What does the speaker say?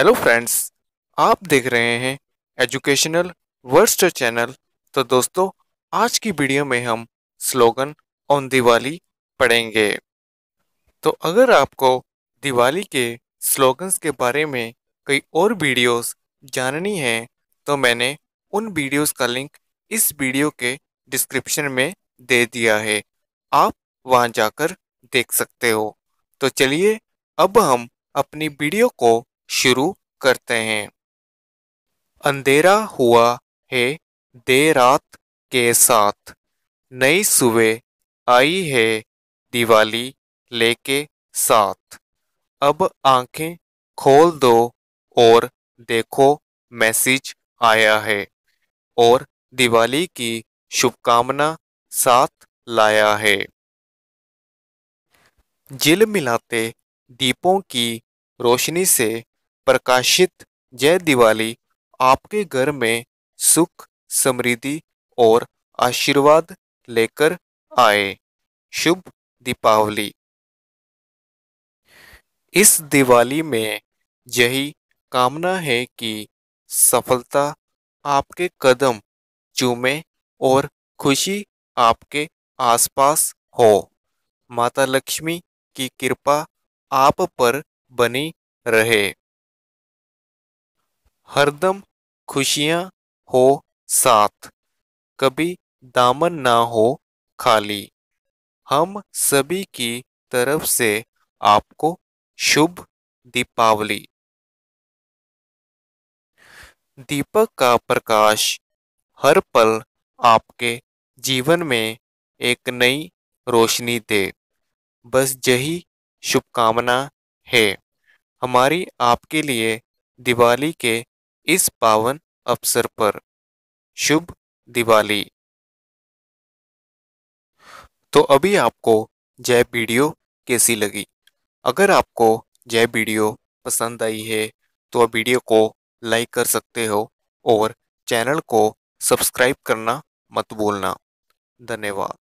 hello friends आप देख रहे हैं एजुकेशनल वर्स्ट चैनल तो दोस्तों आज की वीडियो में हम स्लोगन ऑन दिवाली पढ़ेंगे तो अगर आपको दिवाली के स्लोगन्स के बारे में कई और वीडियोस जाननी है तो मैंने उन वीडियोस का लिंक इस वीडियो के डिस्क्रिप्शन में दे दिया है आप वहां जाकर देख सकते हो तो चलिए अब हम अपनी वीडियो को शुरू करते हैं अंधेरा हुआ है देर रात के साथ नई सुबह आई है दिवाली लेके साथ अब आंखें खोल दो और देखो मैसेज आया है और दिवाली की शुभकामना साथ लाया है जिल मिलाते दीपों की रोशनी से प्रकाशित जय दिवाली आपके घर में सुख समृद्धि और आशीर्वाद लेकर आए शुभ दीपावली इस दिवाली में यही कामना है कि सफलता आपके कदम चूमे और खुशी आपके आसपास हो माता लक्ष्मी की कृपा आप पर बनी रहे हरदम खुशियां हो साथ कभी दामन ना हो खाली हम सभी की तरफ से आपको शुभ दीपावली दीपक का प्रकाश हर पल आपके जीवन में एक नई रोशनी दे बस यही शुभकामना है हमारी आपके लिए दिवाली के इस पावन अवसर पर शुभ दिवाली तो अभी आपको जय वीडियो कैसी लगी अगर आपको जय वीडियो पसंद आई है तो आप वीडियो को लाइक कर सकते हो और चैनल को सब्सक्राइब करना मत भूलना धन्यवाद